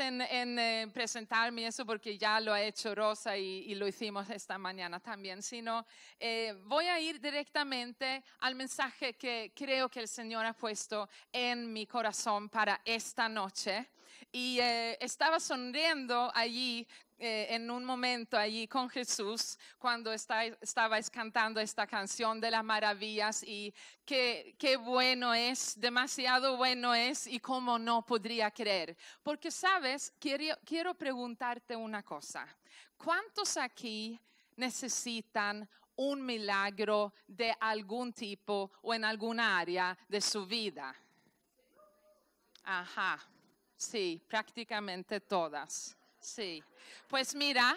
en, eh, presentarme eso porque ya lo ha hecho Rosa y, lo hicimos esta mañana también, sino eh, voy a ir directamente al mensaje que creo que el Señor ha puesto en mi corazón para esta noche. Y eh, estaba sonriendo allí eh, en un momento allí con Jesús cuando estabais cantando esta canción de las maravillas y qué, bueno es, demasiado bueno es y cómo no podría creer. Porque sabes, quiero, quiero preguntarte una cosa. ¿Cuántos aquí necesitan un milagro de algún tipo o en alguna área de su vida? Ajá, sí, prácticamente todas. Sí. Pues mira,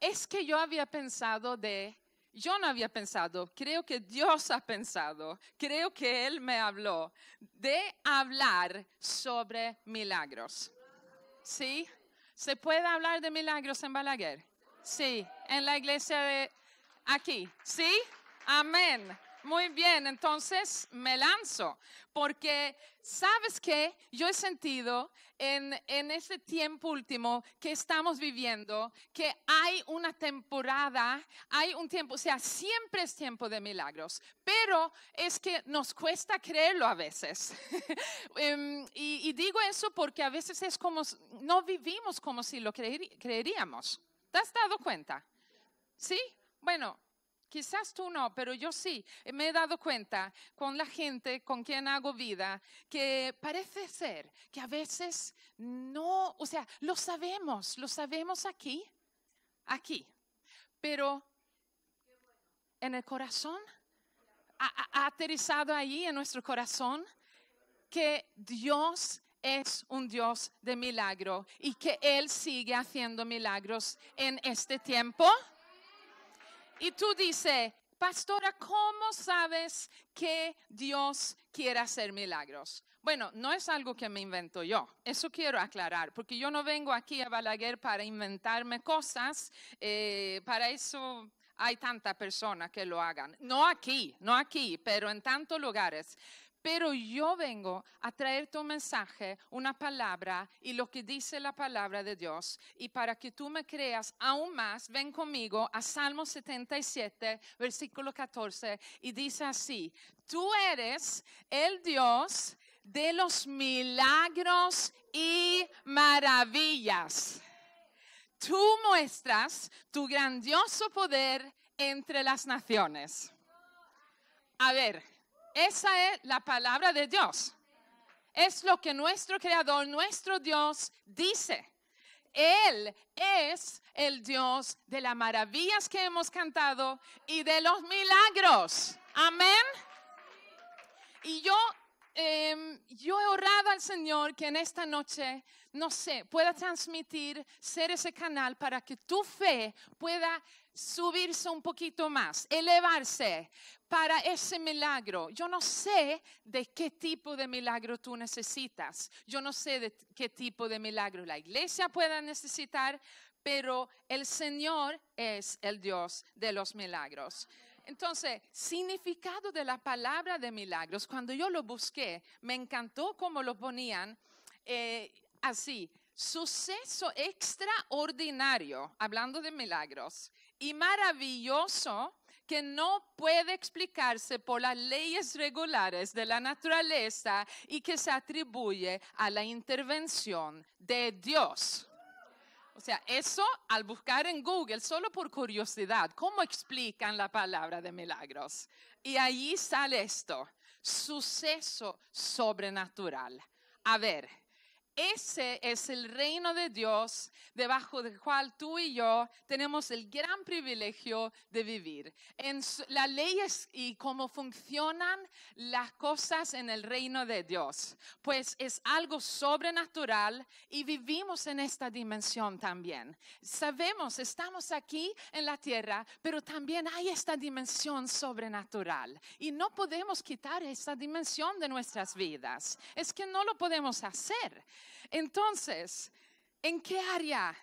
es que yo había pensado de, yo no había pensado, creo que Dios ha pensado, creo que Él me habló de hablar sobre milagros. ¿Sí? ¿Se puede hablar de milagros en Balaguer? Sí, en la iglesia de aquí. ¿Sí? Amén muy bien, entonces me lanzo, porque sabes que yo he sentido en, en este tiempo último que estamos viviendo que hay una temporada, hay un tiempo, o sea, siempre es tiempo de milagros, pero es que nos cuesta creerlo a veces. Em, y, y, digo eso porque a veces es como, no vivimos como si lo creeríamos. ¿Te has dado cuenta? ¿Sí? Bueno, Quizás tú no, pero yo sí. Eh, me he dado cuenta con la gente con quien hago vida que parece ser que a veces no, o sea, lo sabemos, lo sabemos aquí, aquí, pero en el corazón, ha, aterrizado ahí en nuestro corazón que Dios es un Dios de milagro y que Él sigue haciendo milagros en este tiempo. Y tú dices, pastora, ¿cómo sabes que Dios quiere hacer milagros? Bueno, no es algo que me invento yo, eso quiero aclarar, porque yo no vengo aquí a Balaguer para inventarme cosas, eh, para eso hay tantas personas que lo hagan, no aquí, no aquí, pero en tantos lugares. Pero yo vengo a traerte un mensaje, una palabra y lo que dice la palabra de Dios. Y para que tú me creas aún más, ven conmigo a Salmo 77, versículo 14, y dice así, tú eres el Dios de los milagros y maravillas. Tú muestras tu grandioso poder entre las naciones. A ver, esa es la palabra de Dios. Es lo que nuestro Creador, nuestro Dios dice. Él es el Dios de las maravillas que hemos cantado y de los milagros. Amén. Em, yo yo orado al Señor que en esta noche, no sé, pueda transmitir, ser ese canal para que tu fe pueda subirse un poquito más, elevarse para ese milagro. Yo no sé de qué tipo de milagro tú necesitas. Yo no sé de qué tipo de milagro la iglesia pueda necesitar, pero el Señor es el Dios de los milagros. Entonces, significado de la palabra de milagros, cuando yo lo busqué, me encantó cómo lo ponían eh, así. Suceso extraordinario, hablando de milagros, y maravilloso que no puede explicarse por las leyes regulares de la naturaleza y que se atribuye a la intervención de Dios. O sea, eso al buscar en Google, solo por curiosidad, ¿cómo explican la palabra de milagros? Y allí sale esto, suceso sobrenatural. A ver, ese es el reino de Dios debajo del cual tú y yo tenemos el gran privilegio de vivir. En las leyes y cómo funcionan las cosas en el reino de Dios, pues es algo sobrenatural y vivimos en esta dimensión también. Sabemos, estamos aquí en la tierra, pero también hay esta dimensión sobrenatural y no podemos quitar esa dimensión de nuestras vidas. Es que no lo podemos hacer. Entonces, ¿en qué área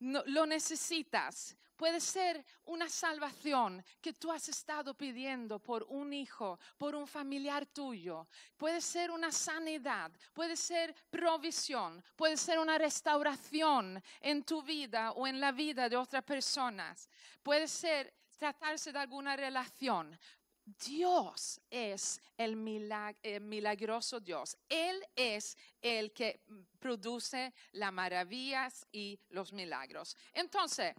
lo necesitas? Puede ser una salvación que tú has estado pidiendo por un hijo, por un familiar tuyo. Puede ser una sanidad, puede ser provisión, puede ser una restauración en tu vida o en la vida de otras personas. Puede ser tratarse de alguna relación, Dios es el, eh, milagroso Dios. Él es el que mm, produce las maravillas y los milagros. Entonces,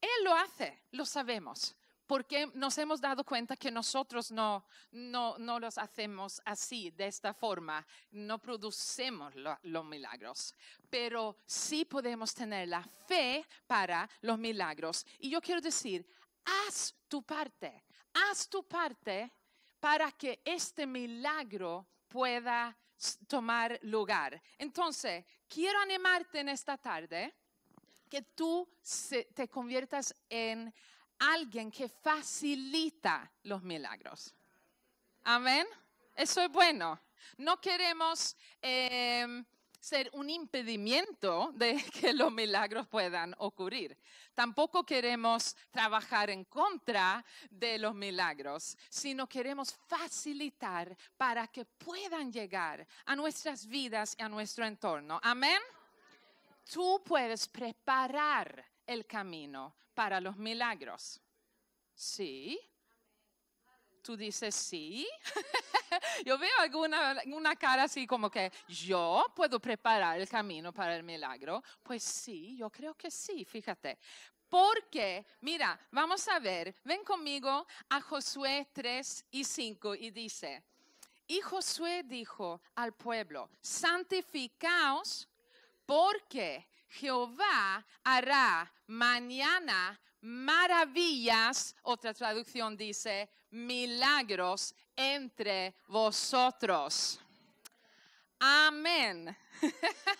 Él lo hace, lo sabemos, porque nos hemos dado cuenta que nosotros no, no, no los hacemos así, de esta forma. No producemos los milagros, pero sí podemos tener la fe para los milagros. Y yo quiero decir, haz tu parte haz tu parte para que este milagro pueda tomar lugar. Entonces, quiero animarte en esta tarde que tú te conviertas en alguien que facilita los milagros. Amén. Eso es bueno. No queremos... Em, ser un impedimento de que los milagros puedan ocurrir. Tampoco queremos trabajar en contra de los milagros, sino queremos facilitar para que puedan llegar a nuestras vidas y a nuestro entorno. Amén. Tú puedes preparar el camino para los milagros. Sí, Tú dices, sí. Yo veo alguna una cara así como que yo puedo preparar el camino para el milagro. Pues sí, yo creo que sí, fíjate. Porque, mira, vamos a ver, ven conmigo a Josué 3 y 5 y dice, y Josué dijo al pueblo, santificaos porque Jehová hará mañana maravillas, otra traducción dice, milagros entre vosotros. Amén.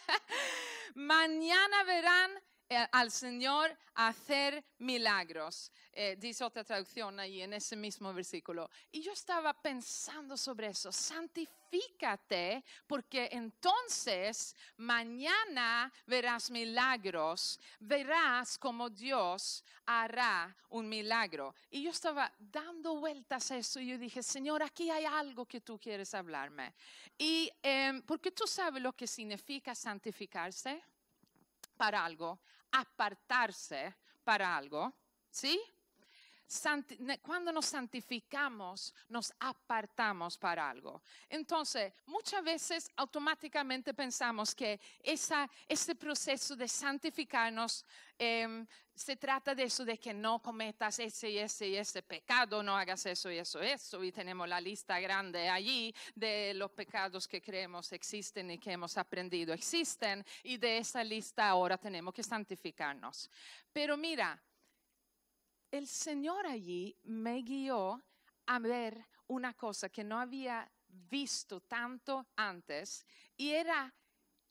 Mañana verán eh, al Señor hacer milagros, eh, dice otra traducción ahí en ese mismo versículo. Y yo estaba pensando sobre eso, santifícate porque entonces mañana verás milagros, verás como Dios hará un milagro. Y yo estaba dando vueltas a eso y yo dije, Señor, aquí hay algo que tú quieres hablarme. Y eh, em, porque tú sabes lo que significa santificarse para algo apartarse para algo, ¿sí? cuando nos santificamos, nos apartamos para algo. Entonces, muchas veces automáticamente pensamos que ese proceso de santificarnos em, se trata de eso, de que no cometas ese y ese y ese pecado, no hagas eso y eso y eso. Y tenemos la lista grande allí de los pecados que creemos existen y que hemos aprendido existen. Y de esa lista ahora tenemos que santificarnos. Pero mira, el Señor allí me guió a ver una cosa que no había visto tanto antes y era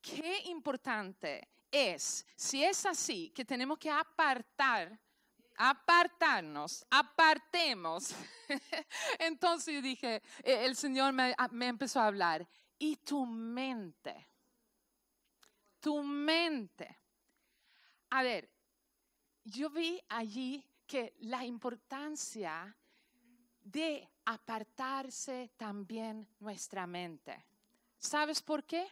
qué importante es, si es así, que tenemos que apartar, apartarnos, apartemos. Entonces dije, e, el Señor me, me empezó a hablar, y tu mente, tu mente. A ver, yo vi allí que la importancia de apartarse también nuestra mente. ¿Sabes por qué?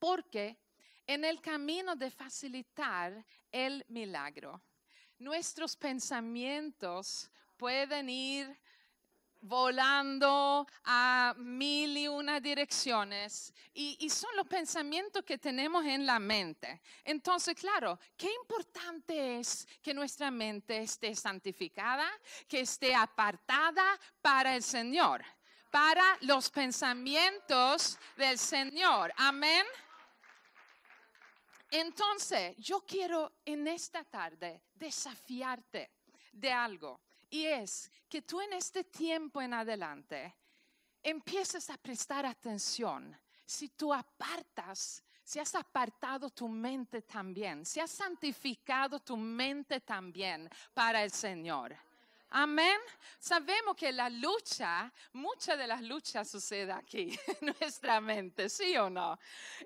Porque en el camino de facilitar el milagro, nuestros pensamientos pueden ir volando a mil y una direcciones y, son los pensamientos que tenemos en la mente. Entonces, claro, qué importante es que nuestra mente esté santificada, que esté apartada para el Señor, para los pensamientos del Señor. Amén. Entonces, yo quiero en esta tarde desafiarte de algo. Y es que tú en este tiempo en adelante empieces a prestar atención. Si tú apartas, si has apartado tu mente también, si has santificado tu mente también para el Señor Amén. Sabemos que la lucha, muchas de las luchas sucede aquí, en nuestra mente, ¿sí o no?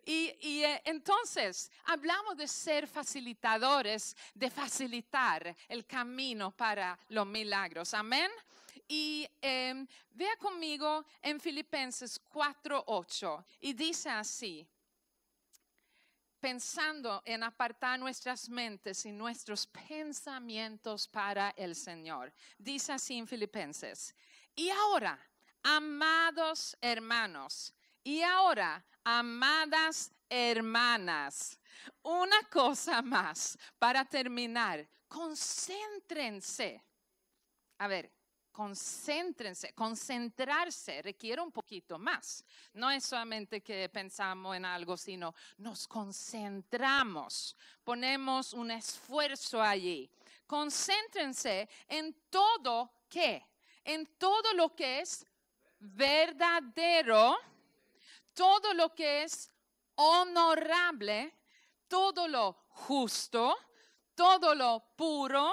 Y, eh, entonces hablamos de ser facilitadores, de facilitar el camino para los milagros. Amén. Y em, vea conmigo en Filipenses 4:8 y dice así: pensando en apartar nuestras mentes y nuestros pensamientos para el Señor. Dice así en Filipenses. Y ahora, amados hermanos, y ahora, amadas hermanas, una cosa más para terminar. Concéntrense. A ver, concéntrense, concentrarse requiere un poquito más. No es solamente que pensamos en algo, sino nos concentramos, ponemos un esfuerzo allí. Concéntrense en todo qué, en todo lo que es verdadero, todo lo que es honorable, todo lo justo, todo lo puro,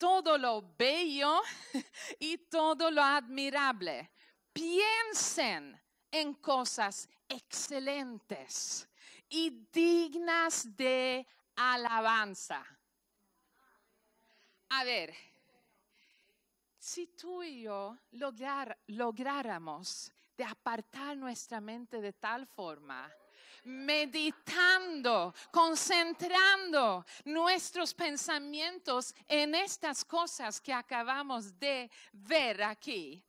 todo lo bello y todo lo admirable. Piensen en cosas excelentes y dignas de alabanza. A ver, si tú y yo lográramos de apartar nuestra mente de tal forma meditando, concentrando nuestros pensamientos en estas cosas que acabamos de ver aquí.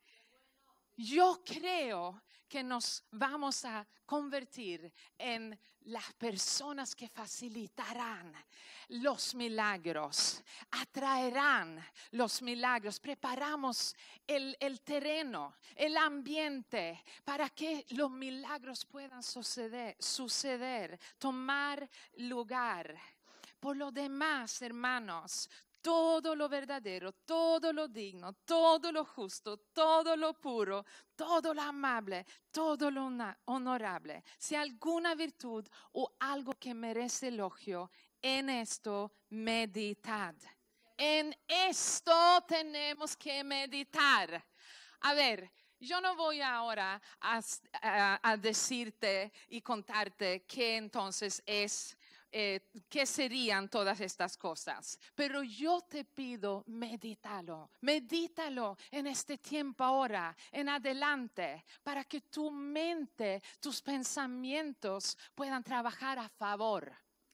Yo creo que nos vamos a convertir en las personas que facilitarán los milagros, atraerán los milagros, preparamos el, terreno, el ambiente para que los milagros puedan suceder, suceder tomar lugar. Por lo demás, hermanos, todo lo verdadero, todo lo digno, todo lo justo, todo lo puro, todo lo amable, todo lo honorable. Si alguna virtud o algo que merece elogio, en esto meditad. En esto tenemos que meditar. A ver, yo no voy ahora a, decirte y contarte qué entonces es eh, qué serían todas estas cosas. Pero yo te pido, medítalo, medítalo en este tiempo ahora, en adelante, para que tu mente, tus pensamientos puedan trabajar a favor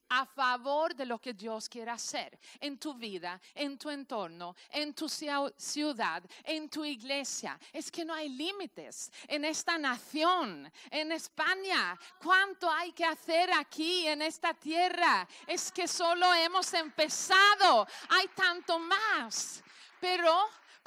a favor de lo que Dios quiera hacer en tu vida, en tu entorno, en tu ciudad, en tu iglesia. Es que no hay límites en esta nación, en España. ¿Cuánto hay que hacer aquí en esta tierra? Es que solo hemos empezado. Hay tanto más. Pero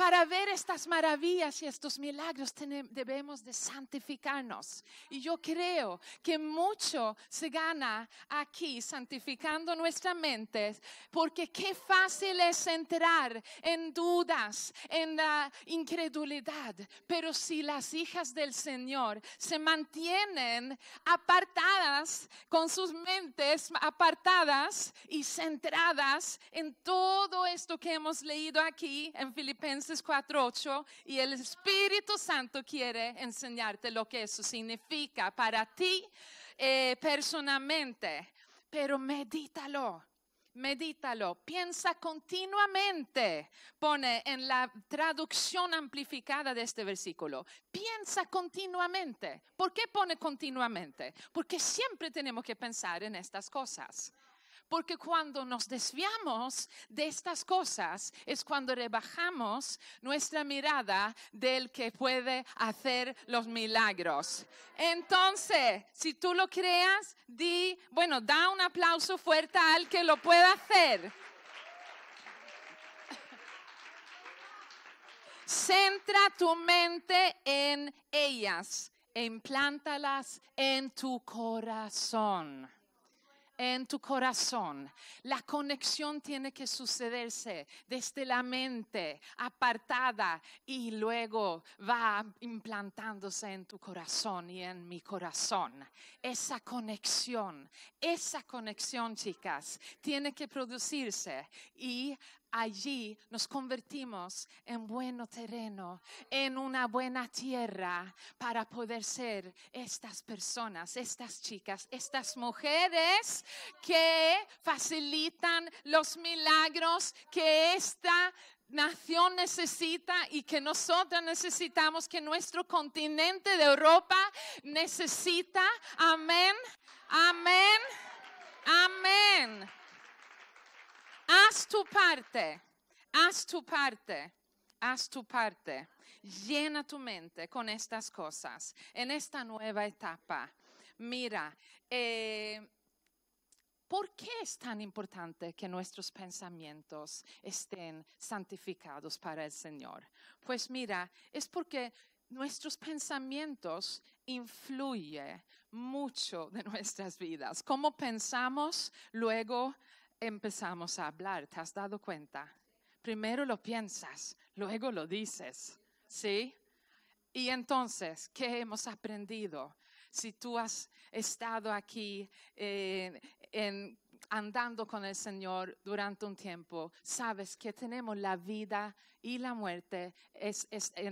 para ver estas maravillas y estos milagros debemos de santificarnos. Y yo creo que mucho se gana aquí santificando nuestra mente, porque qué fácil es entrar en dudas, en la incredulidad. Pero si las hijas del Señor se mantienen apartadas, con sus mentes apartadas y centradas en todo esto que hemos leído aquí en Filipenses, 4:8 y el Espíritu Santo quiere enseñarte lo que eso significa para ti eh, personalmente. Pero medítalo. Medítalo, piensa continuamente, pone en la traducción amplificada de este versículo, piensa continuamente. ¿Por qué pone continuamente? Porque siempre tenemos que pensar en estas cosas. Porque cuando nos desviamos de estas cosas es cuando rebajamos nuestra mirada del que puede hacer los milagros. Entonces, si tú lo creas, di, bueno, da un aplauso fuerte al que lo pueda hacer. Centra tu mente en ellas e implántalas en tu corazón en tu corazón. La conexión tiene que sucederse desde la mente apartada y luego va implantándose en tu corazón y en mi corazón. Esa conexión, esa conexión, chicas, tiene que producirse y allí nos convertimos en bueno terreno, en una buena tierra para poder ser estas personas, estas chicas, estas mujeres que facilitan los milagros que esta nación necesita y que nosotros necesitamos, que nuestro continente de Europa necesita. Amén, amén, amén. Haz tu parte, haz tu parte, haz tu parte. Llena tu mente con estas cosas en esta nueva etapa. Mira, eh, ¿por qué es tan importante que nuestros pensamientos estén santificados para el Señor? Pues mira, es porque nuestros pensamientos influyen mucho de nuestras vidas. Cómo pensamos luego empezamos a hablar, ¿te has dado cuenta? Primero lo piensas, luego lo dices, ¿sí? Y entonces, ¿qué hemos aprendido? Si tú has estado aquí eh, en, andando con el Señor durante un tiempo, sabes que tenemos la vida y la muerte, es,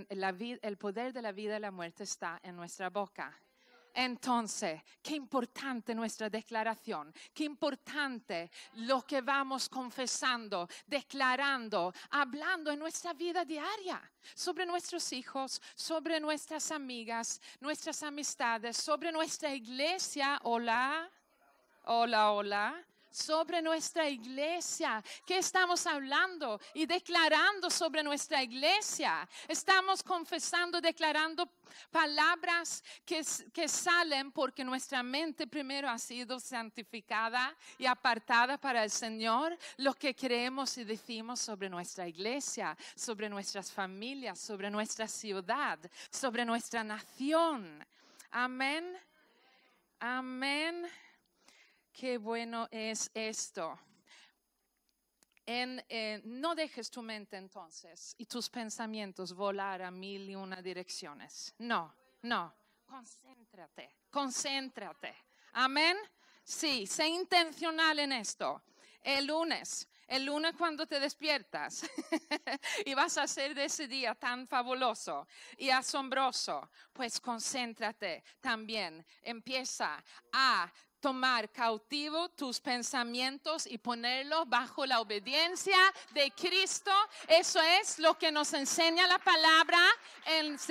la el poder de la vida y la muerte está en nuestra boca. Entonces, qué importante nuestra declaración, qué importante lo que vamos confesando, declarando, hablando en nuestra vida diaria, sobre nuestros hijos, sobre nuestras amigas, nuestras amistades, sobre nuestra iglesia. Hola, hola, hola sobre nuestra iglesia. ¿Qué estamos hablando y declarando sobre nuestra iglesia? Estamos confesando, declarando palabras que, que salen porque nuestra mente primero ha sido santificada y apartada para el Señor, lo que creemos y decimos sobre nuestra iglesia, sobre nuestras familias, sobre nuestra ciudad, sobre nuestra nación. Amén. Amén qué bueno es esto. Eh, no dejes tu mente entonces y tus pensamientos volar a mil y una direcciones. No, no. Concéntrate, concéntrate. Amén. Sí, sé intencional en esto. El lunes, el lunes cuando te despiertas y vas a hacer de ese día tan fabuloso y asombroso, pues concéntrate también, empieza a tomar cautivo tus pensamientos y ponerlos bajo la obediencia de Cristo. Eso es lo que nos enseña la palabra en 2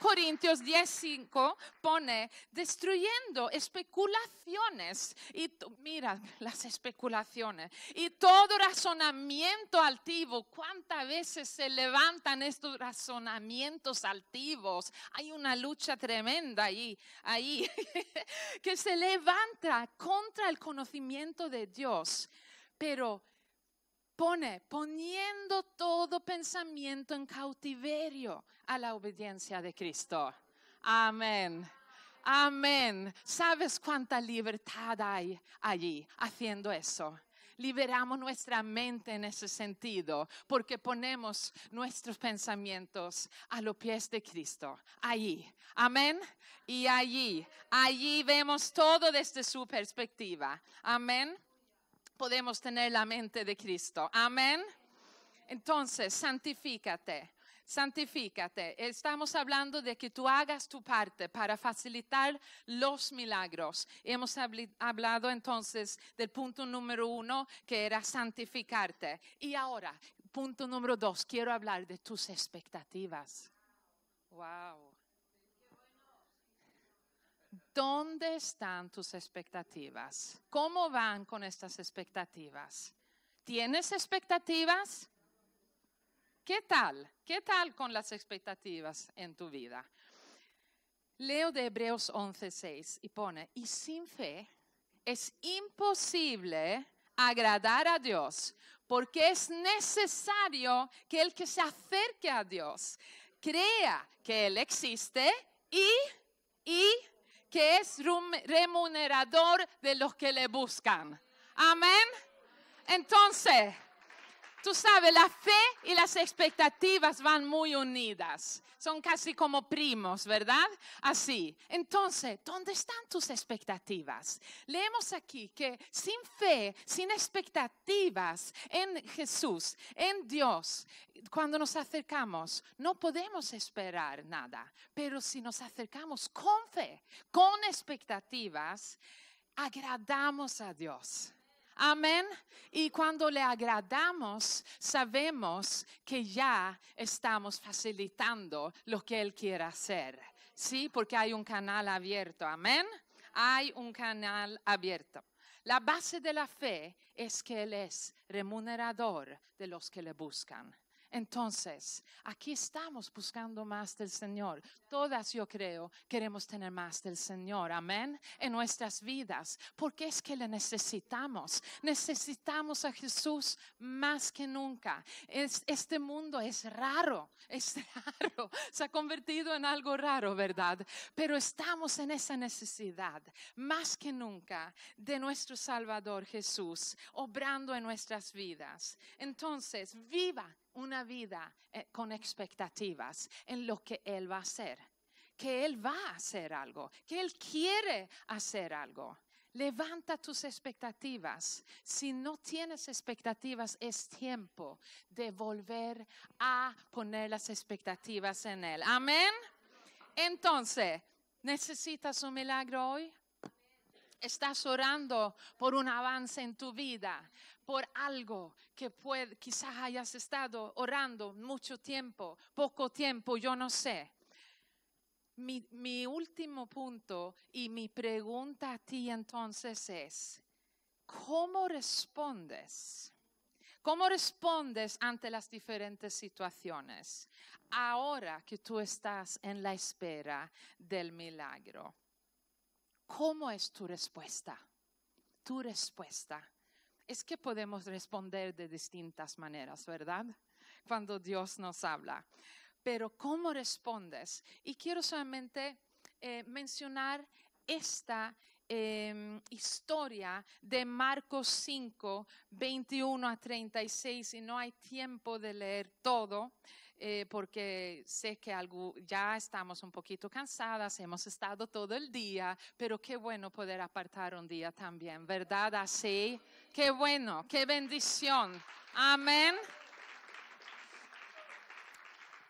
Corintios 10:5. Pone destruyendo especulaciones y mira las especulaciones y todo razonamiento altivo. ¿Cuántas veces se levantan estos razonamientos altivos? Hay una lucha tremenda ahí, ahí que se levanta contra, el conocimiento de Dios, pero pone poniendo todo pensamiento en cautiverio a la obediencia de Cristo. Amén. Amén. ¿Sabes cuánta libertad hay allí haciendo eso? liberamos nuestra mente en ese sentido, porque ponemos nuestros pensamientos a los pies de Cristo, allí, amén, y allí, allí vemos todo desde su perspectiva, amén. Podemos tener la mente de Cristo, amén. Entonces, santifícate santifícate. Estamos hablando de que tú hagas tu parte para facilitar los milagros. Hemos hablado entonces del punto número uno, que era santificarte. Y ahora, punto número dos, quiero hablar de tus expectativas. Wow. ¿Dónde están tus expectativas? ¿Cómo van con estas expectativas? ¿Tienes expectativas? ¿Qué tal? ¿Qué tal con las expectativas en tu vida? Leo de Hebreos 11:6 y pone, y sin fe es imposible agradar a Dios, porque es necesario que el que se acerque a Dios crea que Él existe y, y que es remunerador de los que le buscan. Amén. Entonces, Tú sabes, la fe y las expectativas van muy unidas. Son casi como primos, ¿verdad? Así. Entonces, ¿dónde están tus expectativas? Leemos aquí que sin fe, sin expectativas en Jesús, en Dios, cuando nos acercamos, no podemos esperar nada. Pero si nos acercamos con fe, con expectativas, agradamos a Dios. Amén. Y cuando le agradamos, sabemos que ya estamos facilitando lo que Él quiere hacer. Sí, porque hay un canal abierto. Amén. Hay un canal abierto. La base de la fe es que Él es remunerador de los que le buscan. Entonces, aquí estamos buscando más del Señor. Todas, yo creo, queremos tener más del Señor. Amén. En nuestras vidas. Porque es que le necesitamos. Necesitamos a Jesús más que nunca. este mundo es raro. Es raro. Se ha convertido en algo raro, ¿verdad? Pero estamos en esa necesidad. Más que nunca de nuestro Salvador Jesús. Obrando en nuestras vidas. Entonces, viva una vida eh, con expectativas en lo que Él va a hacer, que Él va a hacer algo, que Él quiere hacer algo. Levanta tus expectativas. Si no tienes expectativas, es tiempo de volver a poner las expectativas en Él. Amén. Entonces, ¿necesitas un milagro hoy? estás orando por un avance en tu vida, por algo que quizás hayas estado orando mucho tiempo, poco tiempo, yo no sé. mi último punto y mi pregunta a ti entonces es, ¿cómo respondes? ¿Cómo respondes ante las diferentes situaciones ahora que tú estás en la espera del milagro? ¿Cómo es tu respuesta? Tu respuesta. Es que podemos responder de distintas maneras, ¿verdad? Cuando Dios nos habla. Pero ¿cómo respondes? Y quiero solamente eh, mencionar esta em, historia de Marcos 5, 21 a 36, y no hay tiempo de leer todo, eh, porque sé que ya estamos un poquito cansadas, hemos estado todo el día, pero qué bueno poder apartar un día también, ¿verdad? Así, qué bueno, qué bendición. Amén.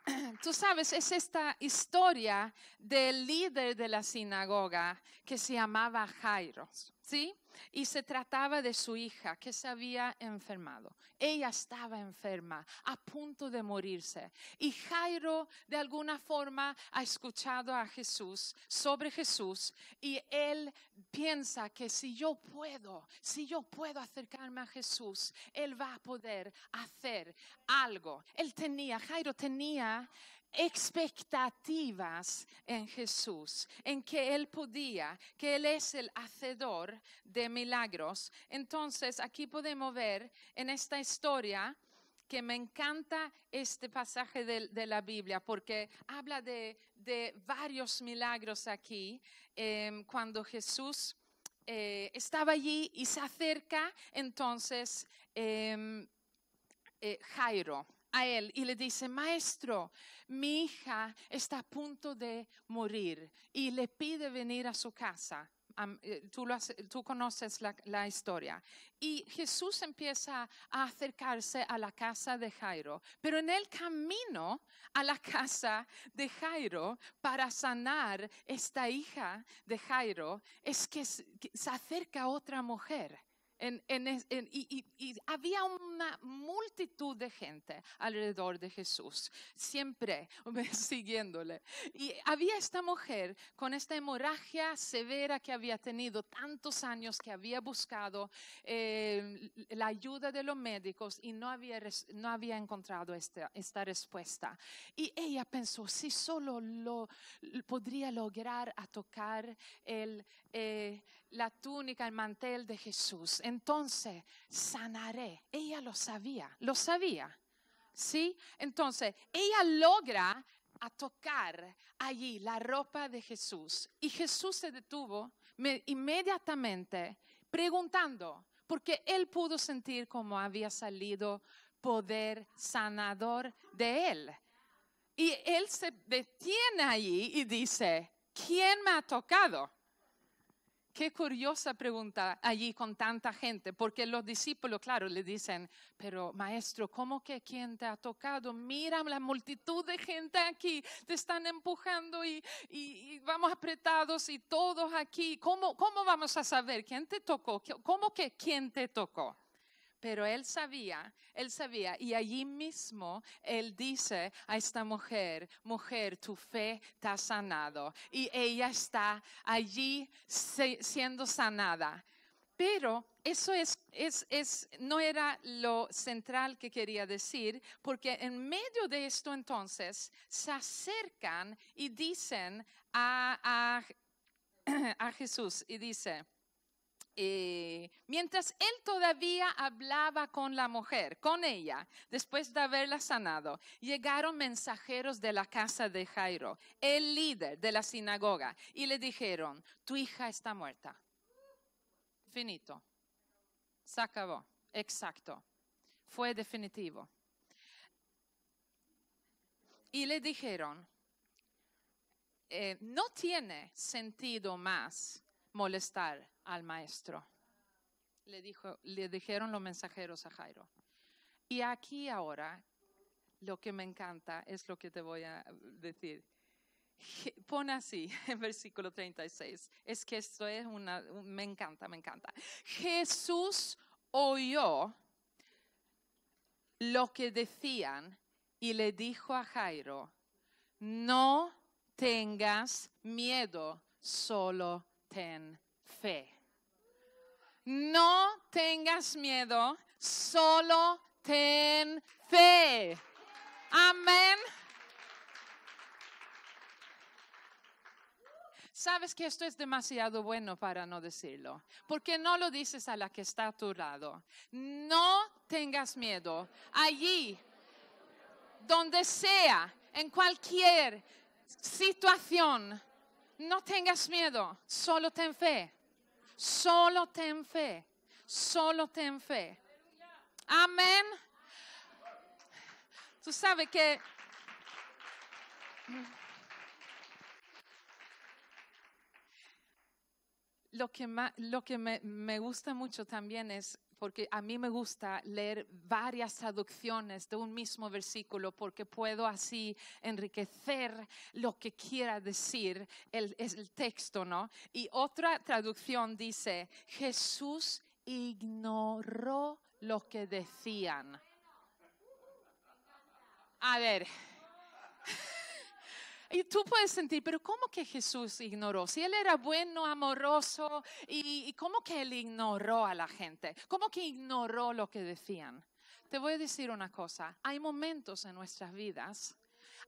Tú sabes, es esta historia del líder de la sinagoga que se llamaba Jairo, ¿sí? y se trataba de su hija que se había enfermado. Ella estaba enferma, a punto de morirse. Y Jairo de alguna forma ha escuchado a Jesús sobre Jesús y él piensa que si yo puedo, si yo puedo acercarme a Jesús, él va a poder hacer algo. Él tenía, Jairo tenía expectativas en Jesús, en que Él podía, que Él es el hacedor de milagros. Entonces, aquí podemos ver en esta historia que me encanta este pasaje de, la Biblia porque habla de, varios milagros aquí, em, cuando Jesús eh, estaba allí y se acerca entonces em, eh, Jairo a él y le dice, maestro, mi hija está a punto de morir y le pide venir a su casa. Eh, tú, conoces la, historia. Y Jesús empieza a acercarse a la casa de Jairo, pero en el camino a la casa de Jairo para sanar esta hija de Jairo es que se acerca otra mujer y, había una multitud de gente alrededor de Jesús, siempre siguiéndole. Y había esta mujer con esta hemorragia severa que había tenido tantos años, que había buscado eh, la ayuda de los médicos y no había, no había encontrado esta, esta respuesta. Y ella pensó, si solo lo podría lograr a tocar el... Eh, la túnica, el mantel de Jesús. Entonces sanaré. Ella lo sabía, lo sabía. ¿Sí? Entonces ella logra a tocar allí la ropa de Jesús. Y Jesús se detuvo inmediatamente preguntando, porque él pudo sentir como había salido poder sanador de él. Y él se detiene allí y dice, ¿quién me ha tocado? Qué curiosa pregunta allí con tanta gente, porque los discípulos, claro, le dicen, pero maestro, ¿cómo que quién te ha tocado? Mira la multitud de gente aquí, te están empujando y, vamos apretados y todos aquí. ¿Cómo, ¿Cómo vamos a saber quién te tocó? ¿Cómo que quién te tocó? Pero él sabía, él sabía, y allí mismo él dice a esta mujer, mujer, tu fe te ha sanado. Y ella está allí siendo sanada. Pero eso es, no era lo central que quería decir, porque en medio de esto entonces se acercan y dicen a Jesús y dice, eh, mientras él todavía hablaba con la mujer, con ella, después de haberla sanado, llegaron mensajeros de la casa de Jairo, el líder de la sinagoga, y le dijeron, tu hija está muerta. Finito. Se acabó. Exacto. Fue definitivo. Y le dijeron, eh, no tiene sentido más molestar al maestro. Le, dijo, le dijeron los mensajeros a Jairo. Y aquí ahora, lo que me encanta es lo que te voy a decir. Pone así en versículo 36. Es que esto es una, me encanta, me encanta. Jesús oyó lo que decían y le dijo a Jairo, no tengas miedo, solo ten fe no tengas miedo, solo ten fe. Amén. Sabes que esto es demasiado bueno para no decirlo, porque no lo dices a la que está a tu lado. No tengas miedo. Allí, donde sea, en cualquier situación, no tengas miedo, solo ten fe. Solo ten fe. Solo ten fe. Amén. Tú sabes que... Lo que, lo que me gusta mucho también es porque a mí me gusta leer varias traducciones de un mismo versículo porque puedo así enriquecer lo que quiera decir el, texto, ¿no? Y otra traducción dice, Jesús ignoró lo que decían. A ver. Y tú puedes sentir, pero ¿cómo que Jesús ignoró? Si él era bueno, amoroso, ¿y, cómo que él ignoró a la gente? ¿Cómo que ignoró lo que decían? Te voy a decir una cosa, hay momentos en nuestras vidas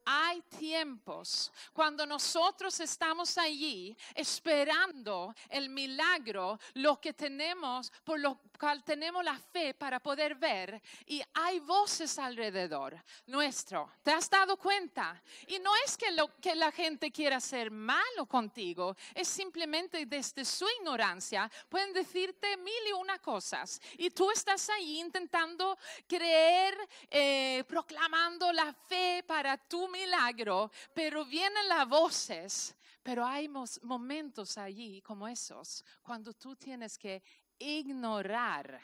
hay tiempos cuando nosotros estamos allí esperando el milagro, lo que tenemos, por lo cual tenemos la fe para poder ver, y hay voces alrededor nuestro. ¿Te has dado cuenta? Y no es que, la gente quiera ser malo contigo, es simplemente desde su ignorancia pueden decirte mil y una cosas, y tú estás ahí intentando creer, eh, proclamando la fe para tu milagro, pero vienen las voces, pero hay momentos allí como esos, cuando tú tienes que ignorar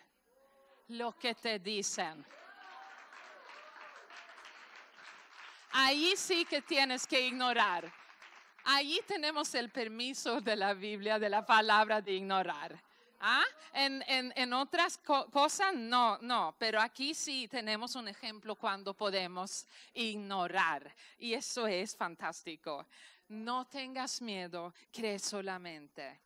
lo que te dicen. Ahí sí que tienes que ignorar. Allí tenemos el permiso de la Biblia, de la palabra de ignorar. ¿Ah? En, otras cosas, no, no, pero aquí sí tenemos un ejemplo cuando podemos ignorar y eso es fantástico. No tengas miedo, cree solamente.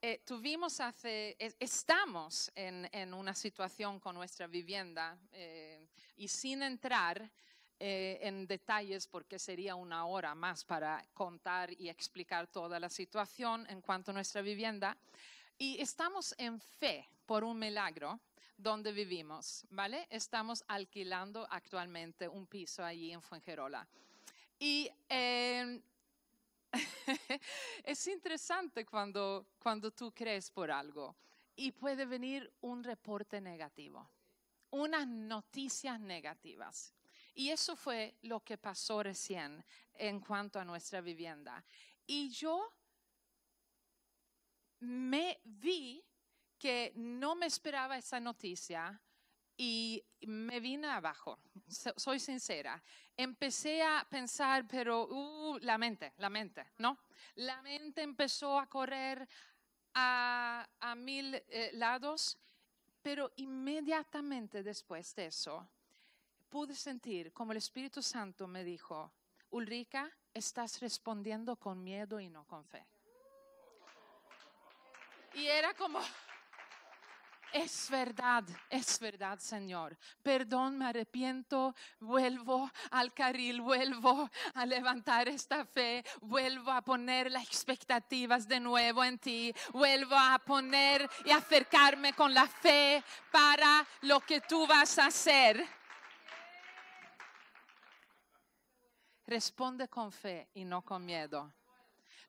Eh, tuvimos hace, e, estamos en, una situación con nuestra vivienda eh, y sin entrar eh, en detalles porque sería una hora más para contar y explicar toda la situación en cuanto a nuestra vivienda. Y estamos en fe por un milagro donde vivimos, ¿vale? Estamos alquilando actualmente un piso allí en Fuengirola. Y em, es interesante cuando, cuando tú crees por algo y puede venir un reporte negativo, unas noticias negativas. Y eso fue lo que pasó recién en cuanto a nuestra vivienda. Y yo me vi que no me esperaba esa noticia y me vine abajo, soy sincera. Empecé a pensar, pero uh, la mente, la mente, ¿no? La mente empezó a correr a, mil eh, lados, pero inmediatamente después de eso pude sentir como el Espíritu Santo me dijo, Ulrika, estás respondiendo con miedo y no con fe. Y era como, es verdad, es verdad, Señor. Perdón, me arrepiento, vuelvo al carril, vuelvo a levantar esta fe, vuelvo a poner las expectativas de nuevo en ti, vuelvo a poner y acercarme con la fe para lo que tú vas a hacer. Responde con fe y no con miedo.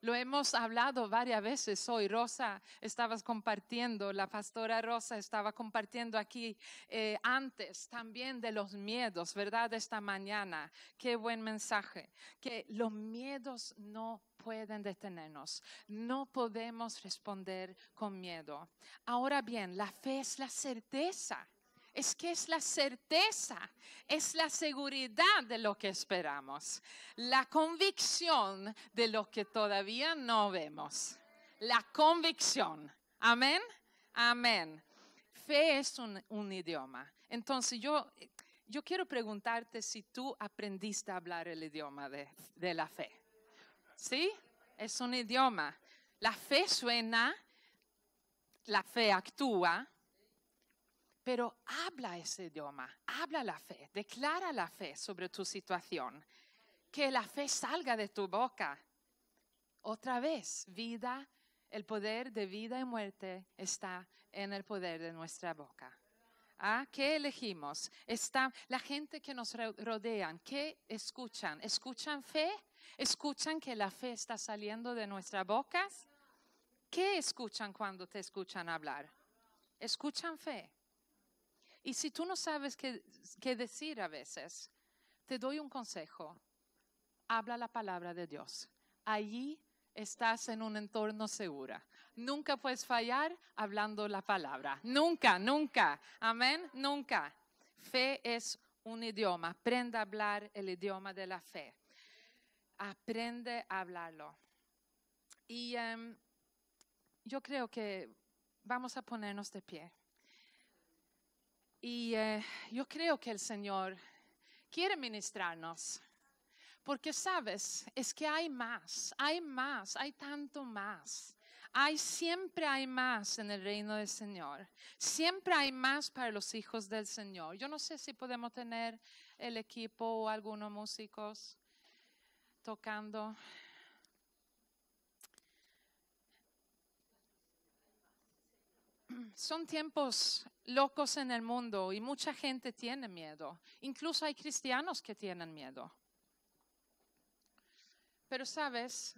Lo hemos hablado varias veces hoy. Rosa, estabas compartiendo, la pastora Rosa estaba compartiendo aquí eh, antes también de los miedos, ¿verdad? Esta mañana. Qué buen mensaje. Que los miedos no pueden detenernos. No podemos responder con miedo. Ahora bien, la fe es la certeza es que es la certeza, es la seguridad de lo que esperamos, la convicción de lo que todavía no vemos, la convicción. Amén, amén. Fe es un, idioma. Entonces yo, yo quiero preguntarte si tú aprendiste a hablar el idioma de, de la fe. ¿Sí? Es un idioma. La fe suena, la fe actúa, pero habla ese idioma, habla la fe, declara la fe sobre tu situación. Que la fe salga de tu boca. Otra vez, vida, el poder de vida y muerte está en el poder de nuestra boca. ¿Ah? ¿Qué elegimos? Está, la gente que nos rodean, ¿qué escuchan? ¿Escuchan fe? ¿Escuchan que la fe está saliendo de nuestras bocas? ¿Qué escuchan cuando te escuchan hablar? Escuchan fe. Y si tú no sabes qué, decir a veces, te doy un consejo. Habla la palabra de Dios. Allí estás en un entorno seguro. Nunca puedes fallar hablando la palabra. Nunca, nunca. Amén, nunca. Fe es un idioma. Aprende a hablar el idioma de la fe. Aprende a hablarlo. Y em, yo creo que vamos a ponernos de pie. Y eh, yo creo que el Señor quiere ministrarnos, porque sabes, es que hay más, hay más, hay tanto más. Hay siempre hay más en el reino del Señor. Siempre hay más para los hijos del Señor. Yo no sé si podemos tener el equipo o algunos músicos tocando. Son tiempos locos en el mundo y mucha gente tiene miedo. Incluso hay cristianos que tienen miedo. Pero sabes,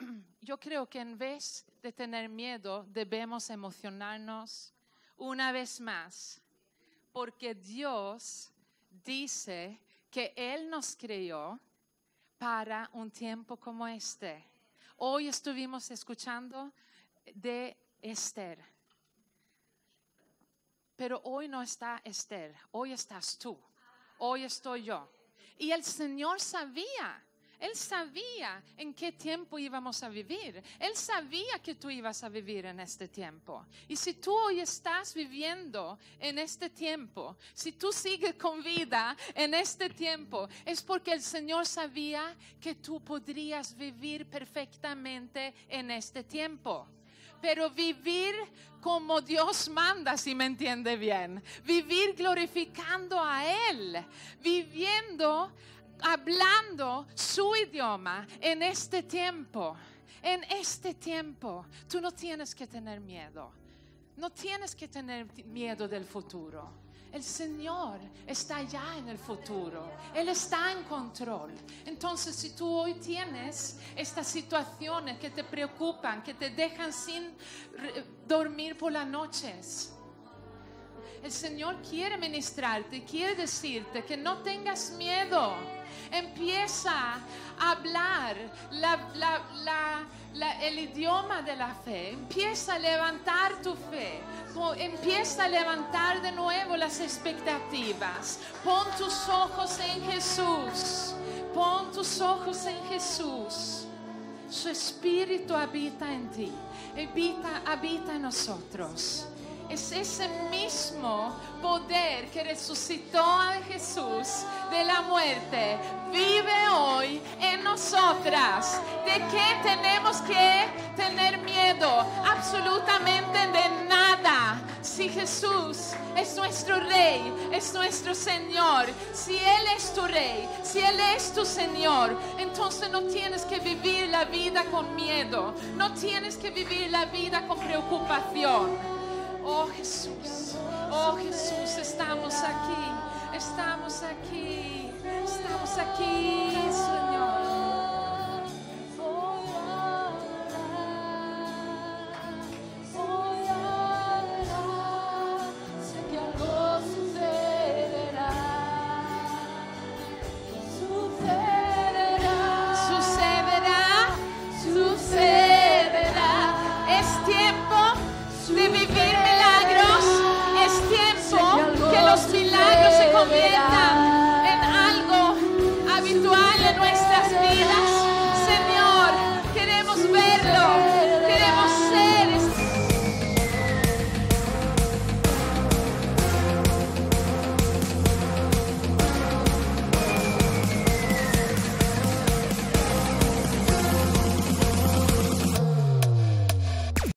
yo creo que en vez de tener miedo, debemos emocionarnos una vez más, porque Dios dice que Él nos creó para un tiempo como este. Hoy estuvimos escuchando de Esther pero hoy no está Esther, hoy estás tú, hoy estoy yo. Y el Señor sabía él sabía en qué tiempo íbamos a vivir. Él sabía que tú ibas a vivir en este tiempo. Y si tú hoy estás viviendo en este tiempo, si tú sigues con vida en este tiempo, es porque el Señor sabía que tú podrías vivir perfectamente en este tiempo pero vivir como Dios manda, si me entiende bien. Vivir glorificando a Él, viviendo, hablando su idioma en este tiempo. En este tiempo, tú no tienes que tener miedo. No tienes que tener miedo del futuro el Señor está ya en el futuro. Él está en control. Entonces, si tú hoy tienes estas situaciones que te preocupan, que te dejan sin dormir por las noches, el Señor quiere ministrarte, quiere decirte que no tengas miedo Empieza a hablar el idioma de la fe. Empieza a levantar tu fe. Empieza a levantar de nuevo las expectativas. Pon tus ojos en Jesús. Pon tus ojos en Jesús. Su espíritu habita en ti. habita en nosotros es ese mismo poder que resucitó a Jesús de la muerte. Vive hoy en nosotras. ¿De qué tenemos que tener miedo? Absolutamente de nada. Si Jesús es nuestro Rey, es nuestro Señor, si Él es tu Rey, si Él es tu Señor, entonces no tienes que vivir la vida con miedo, no tienes que vivir la vida con preocupación. Oh Jesus, oh Jesus, estamos aqui, estamos aqui, estamos aqui.